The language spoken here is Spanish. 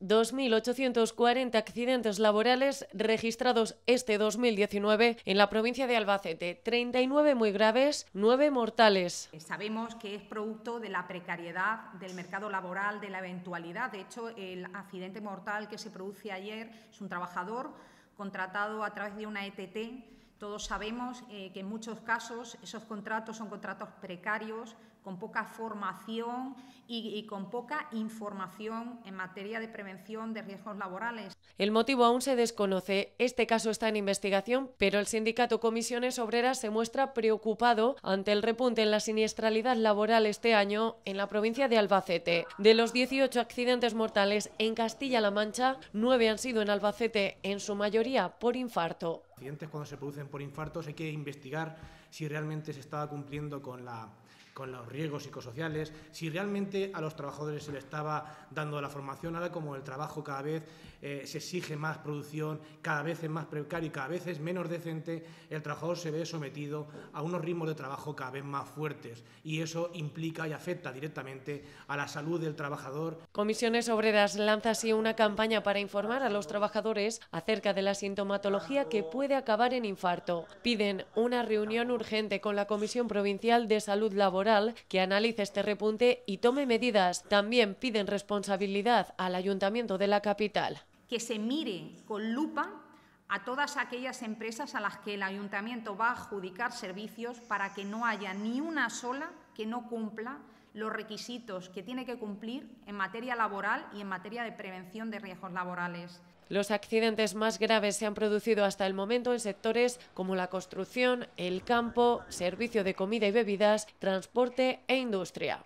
2.840 accidentes laborales registrados este 2019 en la provincia de Albacete, 39 muy graves, 9 mortales. Eh, sabemos que es producto de la precariedad del mercado laboral, de la eventualidad. De hecho, el accidente mortal que se produce ayer es un trabajador contratado a través de una ETT. Todos sabemos eh, que en muchos casos esos contratos son contratos precarios, con poca formación y, con poca información en materia de prevención de riesgos laborales. El motivo aún se desconoce. Este caso está en investigación, pero el sindicato Comisiones Obreras se muestra preocupado ante el repunte en la siniestralidad laboral este año en la provincia de Albacete. De los 18 accidentes mortales en Castilla-La Mancha, 9 han sido en Albacete, en su mayoría por infarto cuando se producen por infartos, hay que investigar si realmente se estaba cumpliendo con, la, con los riesgos psicosociales, si realmente a los trabajadores se le estaba dando la formación, ahora como el trabajo cada vez eh, se exige más producción, cada vez es más precario y cada vez es menos decente, el trabajador se ve sometido a unos ritmos de trabajo cada vez más fuertes y eso implica y afecta directamente a la salud del trabajador. Comisiones Obreras lanza así una campaña para informar a los trabajadores acerca de la sintomatología que puede acabar en infarto. Piden una reunión urgente con la Comisión Provincial de Salud Laboral que analice este repunte y tome medidas. También piden responsabilidad al Ayuntamiento de la capital. Que se mire con lupa a todas aquellas empresas a las que el ayuntamiento va a adjudicar servicios para que no haya ni una sola que no cumpla los requisitos que tiene que cumplir en materia laboral y en materia de prevención de riesgos laborales. Los accidentes más graves se han producido hasta el momento en sectores como la construcción, el campo, servicio de comida y bebidas, transporte e industria.